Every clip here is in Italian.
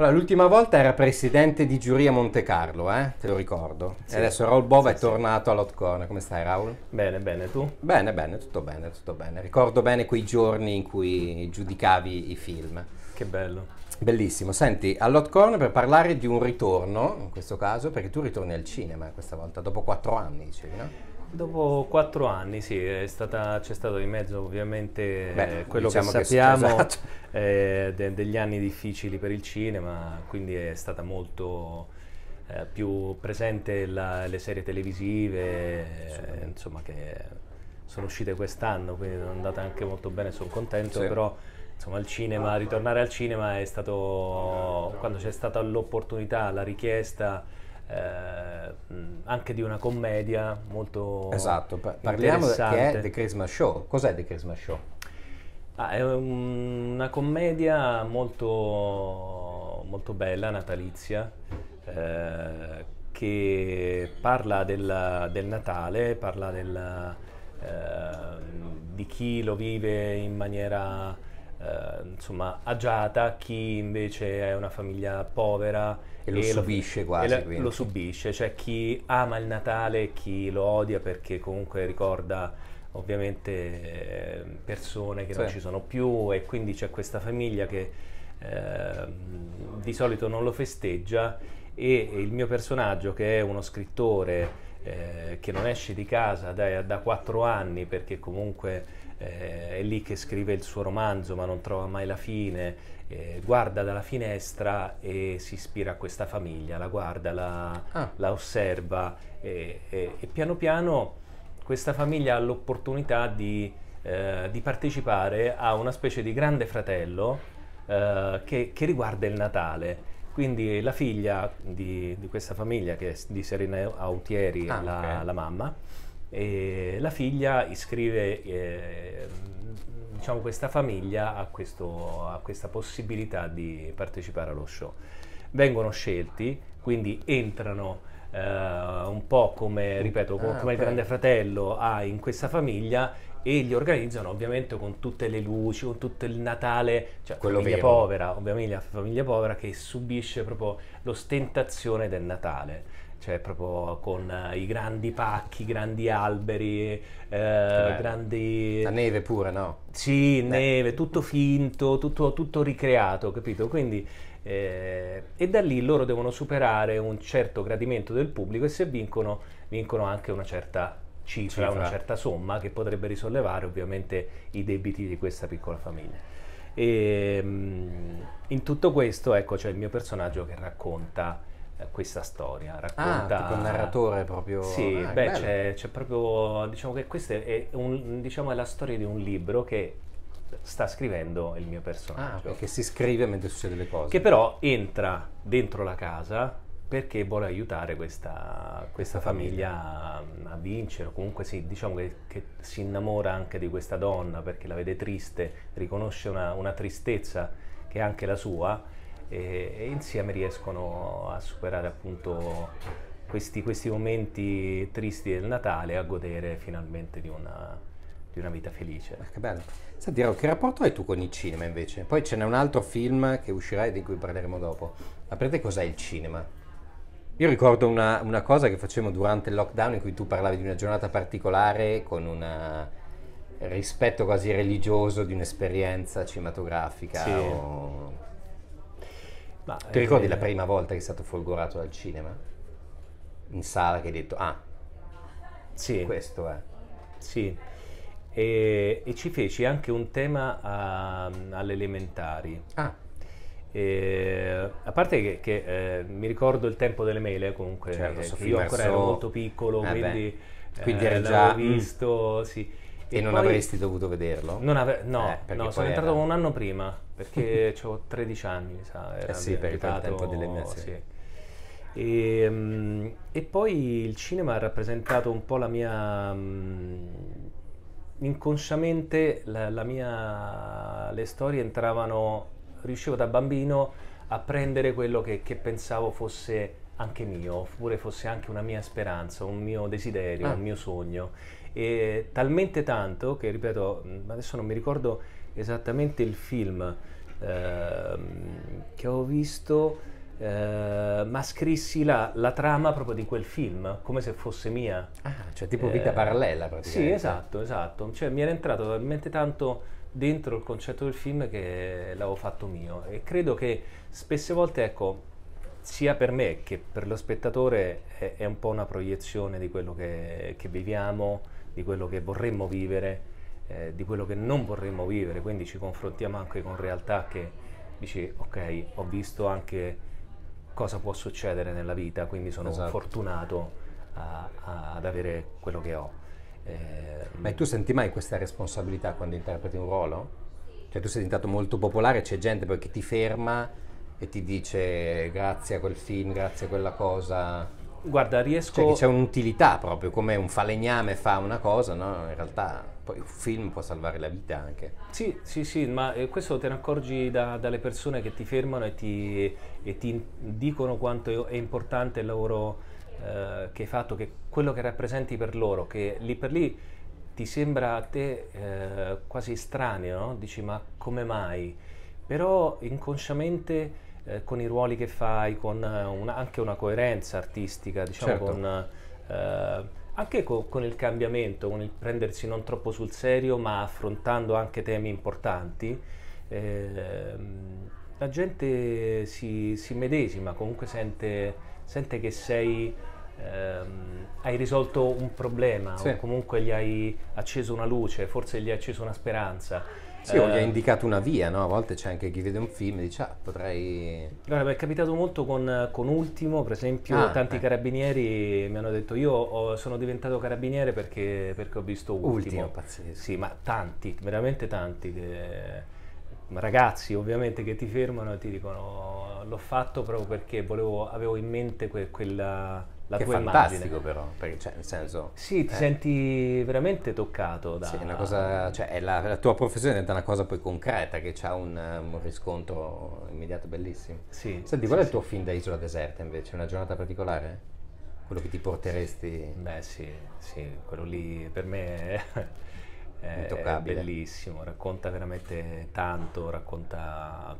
Allora, l'ultima volta era presidente di giuria Monte Carlo, eh? te lo ricordo. Sì. E adesso Raul Bova sì, è tornato sì. all'Hot Corner. Come stai Raul? Bene, bene, tu? Bene, bene, tutto bene, tutto bene. Ricordo bene quei giorni in cui giudicavi i film. Che bello. Bellissimo, senti, all'Otcorn per parlare di un ritorno, in questo caso, perché tu ritorni al cinema questa volta, dopo quattro anni, dicevi, no? Dopo quattro anni, sì, c'è stato di mezzo ovviamente Beh, quello diciamo che sappiamo che esatto. eh, de, degli anni difficili per il cinema, quindi è stata molto eh, più presente la, le serie televisive, eh, insomma, che sono uscite quest'anno, quindi sono andate anche molto bene, sono contento, sì. però insomma il cinema, ritornare al cinema è stato, quando c'è stata l'opportunità, la richiesta eh, anche di una commedia molto Esatto, parliamo di è The Christmas Show. Cos'è The Christmas Show? Ah, è una commedia molto, molto bella, natalizia, eh, che parla della, del Natale, parla della, eh, di chi lo vive in maniera eh, insomma, agiata, chi invece è una famiglia povera e lo e subisce lo, quasi. E lo subisce, cioè chi ama il Natale, chi lo odia perché comunque ricorda ovviamente eh, persone che sì. non ci sono più e quindi c'è questa famiglia che eh, di solito non lo festeggia e il mio personaggio che è uno scrittore eh, che non esce di casa da, quattro anni perché comunque eh, è lì che scrive il suo romanzo ma non trova mai la fine, eh, guarda dalla finestra e si ispira a questa famiglia, la guarda, la, ah. la osserva e, e, e, piano piano questa famiglia ha l'opportunità di, eh, di partecipare a una specie di grande fratello eh, che, che riguarda il Natale. Quindi la figlia di, di, questa famiglia, che è di Serena Autieri, ah, la, okay. la mamma, e la figlia iscrive eh, diciamo, questa famiglia a, questo, a questa possibilità di partecipare allo show. Vengono scelti, quindi entrano Uh, un po' come, ripeto, ah, come okay. il grande fratello ha in questa famiglia e li organizzano ovviamente con tutte le luci, con tutto il Natale, cioè Quello famiglia vero. povera, ovviamente la famiglia povera che subisce proprio l'ostentazione del Natale. Cioè, proprio con eh, i grandi pacchi, grandi alberi, eh, grandi. La neve pure, no? Sì, neve, tutto finto, tutto, tutto ricreato, capito? Quindi eh, e da lì loro devono superare un certo gradimento del pubblico e se vincono, vincono anche una certa cifra, cifra, una certa somma che potrebbe risollevare ovviamente i debiti di questa piccola famiglia. E, ehm, in tutto questo, ecco, c'è il mio personaggio che racconta eh, questa storia. Ah, racconta... Ah, un narratore proprio. Sì, ah, beh, c'è, c'è, proprio, diciamo che questa è, un, diciamo, è la storia di un libro che sta scrivendo il mio personaggio. Ah, perché si scrive mentre succede le cose. Che però entra dentro la casa perché vuole aiutare questa, questa famiglia a, a, vincere, comunque sì, diciamo che, che, si innamora anche di questa donna perché la vede triste, riconosce una, una tristezza che è anche la sua e, e insieme riescono a superare appunto questi, questi, momenti tristi del Natale e a godere finalmente di una, di una vita felice. Ah, che bello. Senti, che rapporto hai tu con il cinema invece? Poi ce n'è un altro film che uscirà e di cui parleremo dopo. Ma per te cos'è il cinema? Io ricordo una, una cosa che facevamo durante il lockdown in cui tu parlavi di una giornata particolare con un eh, rispetto quasi religioso di un'esperienza cinematografica. Sì. O... Ma, Ti eh, ricordi la prima volta che sei stato folgorato dal cinema? In sala che hai detto, ah, sì. questo è. Sì, e, e ci feci anche un tema a, ehm, alle Ah e, eh, a parte che, che eh, mi ricordo il tempo delle mele, comunque, certo, eh, io ancora ero molto piccolo, eh quindi, quindi eh, già... Mm, visto, sì. E, e non poi, avresti dovuto vederlo? Ave- no, eh, no sono entrato un anno prima, perché avevo 13 anni, mi sa. Eh era eh sì, perché il tempo delle mele. Sì. Sì. E, um, e, poi il cinema ha rappresentato un po' la mia... Um, inconsciamente la, la mia, le storie entravano riuscivo da bambino a prendere quello che, che pensavo fosse anche mio, oppure fosse anche una mia speranza, un mio desiderio, ah. un mio sogno. E talmente tanto che, ripeto, adesso non mi ricordo esattamente il film ehm, che ho visto, eh, ma scrissi la, la, trama proprio di quel film, come se fosse mia. Ah, cioè tipo eh, vita parallela praticamente. Sì, esatto, esatto. Cioè, mi era entrato talmente tanto dentro il concetto del film che l'avevo fatto mio e credo che spesse volte, ecco, sia per me che per lo spettatore è, è un po' una proiezione di quello che, che viviamo, di quello che vorremmo vivere, eh, di quello che non vorremmo vivere, quindi ci confrontiamo anche con realtà che dici ok, ho visto anche cosa può succedere nella vita, quindi sono esatto. fortunato a, a, ad avere quello che ho. Eh, Ma tu senti mai questa responsabilità quando interpreti un ruolo? Cioè tu sei diventato molto popolare, c'è gente poi che ti ferma e ti dice grazie a quel film, grazie a quella cosa. Guarda, riesco... Cioè c'è un'utilità proprio, come un falegname fa una cosa, no? In realtà poi un film può salvare la vita anche. Sì, sì, sì, ma eh, questo te ne accorgi da, dalle persone che ti fermano e ti, e ti, dicono quanto è importante il lavoro eh, che hai fatto, che quello che rappresenti per loro, che lì per lì ti sembra a te eh, quasi strano, no? Dici ma come mai? Però inconsciamente eh, con i ruoli che fai, con eh, una, anche una coerenza artistica, diciamo certo. con, eh, anche co- con il cambiamento, con il prendersi non troppo sul serio, ma affrontando anche temi importanti. Eh, la gente si, si, medesima, comunque sente, sente che sei, ehm, hai risolto un problema sì. o comunque gli hai acceso una luce, forse gli hai acceso una speranza. Sì, o gli ha eh. indicato una via, no? A volte c'è anche chi vede un film e dice, ah, potrei... Guarda, mi è capitato molto con, con Ultimo, per esempio, ah, tanti eh. carabinieri mi hanno detto, io ho, sono diventato carabiniere perché, perché, ho visto Ultimo. Ultimo, pazzesco. Sì, ma tanti, veramente tanti, che, ragazzi ovviamente che ti fermano e ti dicono, l'ho fatto proprio perché volevo, avevo in mente que, quella la che tua fantastico però, perché, cioè, nel senso... Sì, ti eh. senti veramente toccato da... Sì, è, una cosa, cioè, è la, la, tua professione diventa una cosa poi concreta, che ha un, un, riscontro immediato bellissimo. Sì. Senti, sì, qual è sì. il tuo film da Isola Deserta invece? Una giornata particolare? Quello che ti porteresti... Beh sì, sì, quello lì per me è, è bellissimo, racconta veramente tanto, racconta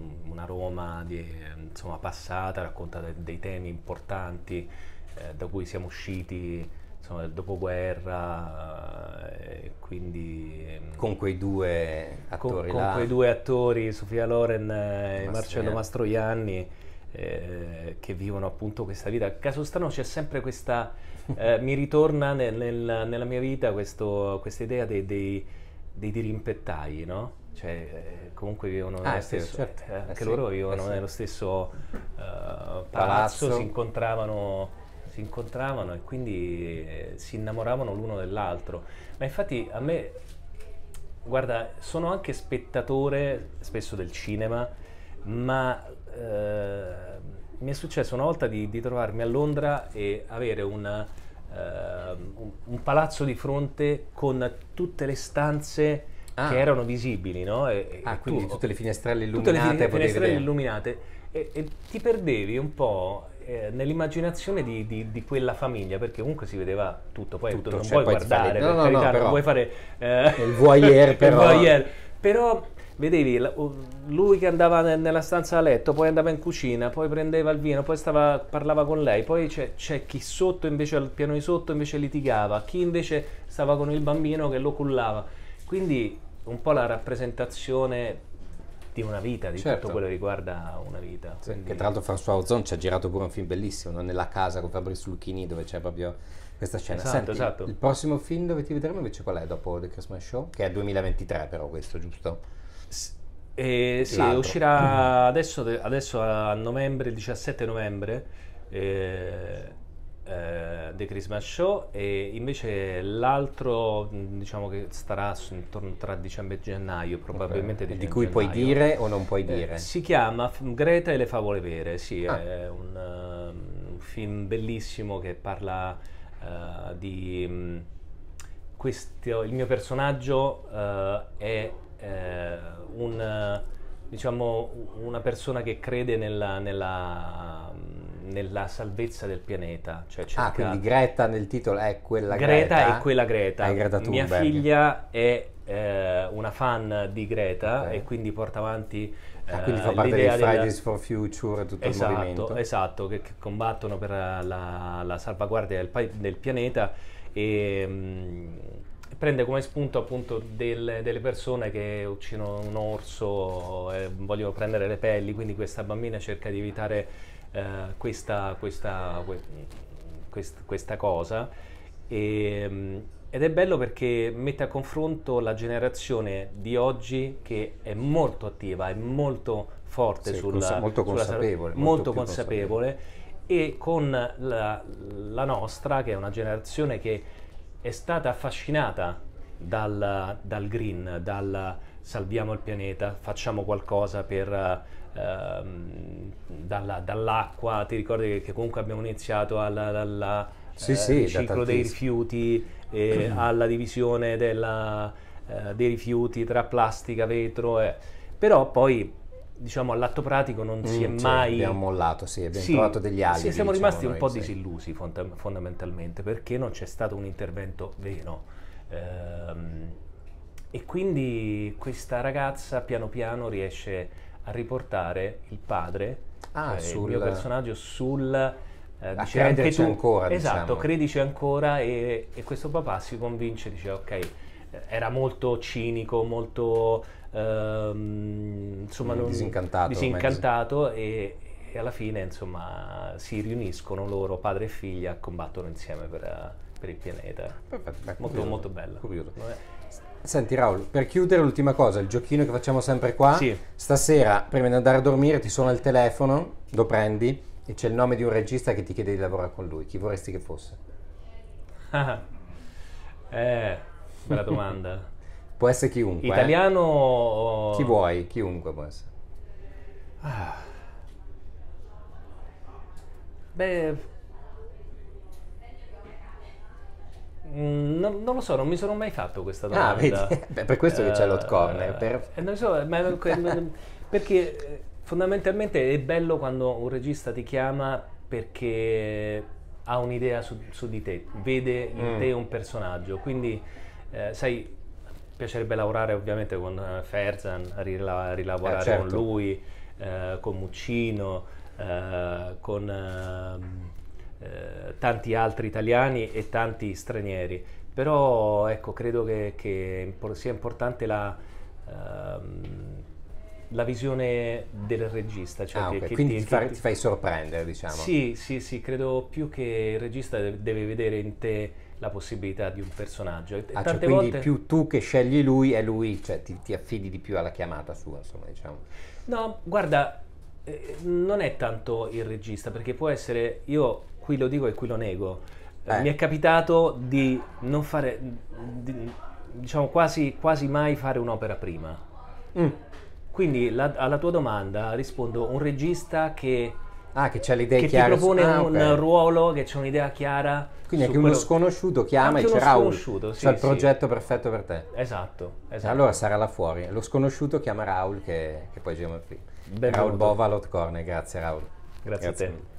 Mm, una Roma di, insomma, passata, racconta de, dei temi importanti eh, da cui siamo usciti insomma, del dopoguerra, eh, quindi... Mm, con quei due attori Con, con quei due attori, Sofia Loren e Marcello Mastroianni, eh, che vivono appunto questa vita. Caso strano c'è sempre questa... Eh, mi ritorna nel, nel, nella mia vita questo, questa idea dei, dei, dei dirimpettai, no? cioè, eh, comunque vivono ah, stesso, certo. eh, anche eh, loro vivevano eh sì. nello stesso uh, palazzo, palazzo, Si, incontravano, si incontravano e quindi eh, si innamoravano l'uno dell'altro. Ma infatti a me, guarda, sono anche spettatore spesso del cinema, ma mi è successo una volta di, di trovarmi a Londra e avere una, un, un palazzo di fronte con tutte le stanze ah. che erano visibili, no? E, ah, e quindi tu, tutte le finestrelle illuminate. Tutte le finestrelle illuminate. E, e, ti perdevi un po' eh, nell'immaginazione di, di, di, quella famiglia, perché comunque si vedeva tutto, poi tutto, non cioè, vuoi guardare, fare... no, no, carità, no, non vuoi fare... Eh, il voyeur però. il voyeur. Però vedevi lui che andava nella stanza a letto, poi andava in cucina, poi prendeva il vino, poi stava, parlava con lei, poi c'è, c'è, chi sotto invece al piano di sotto invece litigava, chi invece stava con il bambino che lo cullava. Quindi un po' la rappresentazione di una vita, di certo. tutto quello che riguarda una vita. Sì, Quindi... Che tra l'altro François Ozon ci ha girato pure un film bellissimo, no? Nella casa con Fabrizio Lucchini dove c'è proprio questa scena. Esatto, Senti, esatto. Il prossimo film dove ti vedremo invece qual è dopo The Christmas Show? Che è 2023 però questo, giusto? S- eh, sì, uscirà adesso, adesso, a novembre, il 17 novembre. Eh, eh, The Christmas Show e invece l'altro diciamo che starà su, intorno tra dicembre e gennaio probabilmente okay. di cui gennaio. puoi dire o non puoi eh, dire eh, si chiama Greta e le favole vere sì ah. è un, uh, un, film bellissimo che parla uh, di um, questo, il mio personaggio uh, è un diciamo una persona che crede nella, nella nella salvezza del pianeta. Cioè ah, quindi Greta nel titolo è quella Greta. Greta è quella Greta. È Greta Mia figlia è eh, una fan di Greta okay. e quindi porta avanti Ah, quindi fa eh, parte dei Fridays della... for Future e tutto esatto, il movimento. Esatto, che, che combattono per la, la salvaguardia del, del pianeta e, mh, mm, prende come spunto appunto del, delle persone che uccidono un orso e vogliono prendere le pelli, quindi questa bambina cerca di evitare eh, questa, questa, quest, questa, cosa. E, ehm, ed è bello perché mette a confronto la generazione di oggi che è molto attiva, è molto forte sì, sulla, consa- molto sulla consapevole, molto, molto consapevole, consapevole, e con la, la nostra che è una generazione che è stata affascinata dal, dal green, dal salviamo il pianeta, facciamo qualcosa per... Uh, dalla, dall'acqua, ti ricordi che, comunque abbiamo iniziato al sì, eh, sì, ciclo dei rifiuti, eh, alla divisione della, eh, dei rifiuti tra plastica, vetro, però poi diciamo all'atto pratico non mm, si è cioè, mai... Abbiamo mollato, sì, abbiamo sì, trovato degli alibi. Sì, siamo rimasti diciamo un po' sì. disillusi fond- fondamentalmente perché non c'è stato un intervento vero. Ehm, e quindi questa ragazza piano piano riesce a riportare il padre, ah, cioè sul... il mio personaggio, sul... Eh, dice, anche tu, ancora. Esatto, diciamo. credici ancora e, e questo papà si convince, dice ok, era molto cinico, molto ehm, insomma, mm, non, disincantato, disincantato e, e, alla fine insomma, si riuniscono loro, padre e figlia, combattono insieme per, per il pianeta. Perfetto, beh, molto, curioso, molto bella. Curioso. Senti Raul, per chiudere l'ultima cosa, il giochino che facciamo sempre qua, sì. stasera prima di andare a dormire ti suona il telefono, lo prendi e c'è il nome di un regista che ti chiede di lavorare con lui, chi vorresti che fosse? eh, bella domanda. Può essere chiunque. Eh. Italiano o... Chi vuoi, chiunque può essere. Ah. Beh... Mm, non, non, lo so, non mi sono mai fatto questa ah, domanda. Ah, vedi? Beh, per questo che c'è l'hot corner. Uh, per... Eh, non so, ma, perché fondamentalmente è bello quando un regista ti chiama perché ha un'idea su, su di te, vede in mm. te un personaggio. Quindi, eh, sai, piacerebbe lavorare ovviamente con eh, Ferzan, rila- rilavorare eh, certo. con lui, eh, con Muccino, eh, con ehm, eh, tanti altri italiani e tanti stranieri. Però ecco, credo che, che sia importante la... Ehm, la visione del regista. Cioè ah, okay. che, Quindi ti, ti, fa, ti, fai sorprendere, diciamo. Sì, sì, sì, credo più che il regista deve vedere in te la possibilità di un personaggio. E ah, cioè, quindi volte... più tu che scegli lui è lui, cioè ti, ti, affidi di più alla chiamata sua, insomma, diciamo. No, guarda, eh, non è tanto il regista, perché può essere, io qui lo dico e qui lo nego, eh. eh. mi è capitato di non fare, di, diciamo quasi, quasi mai fare un'opera prima. Mm. Quindi la, alla tua domanda rispondo un regista che... Ah, che c'è l'idea che chiara. propone ah, okay. un ruolo, che c'è un'idea chiara. Quindi anche quello... uno sconosciuto chiama anche e dice Raul, sì, c'è il progetto perfetto per te. Esatto, esatto. allora sarà là fuori. Lo sconosciuto chiama Raul che, che poi giriamo qui. Benvenuto. Raul Bova, Lot Corne, grazie Raul. Grazie, grazie a te. Mille.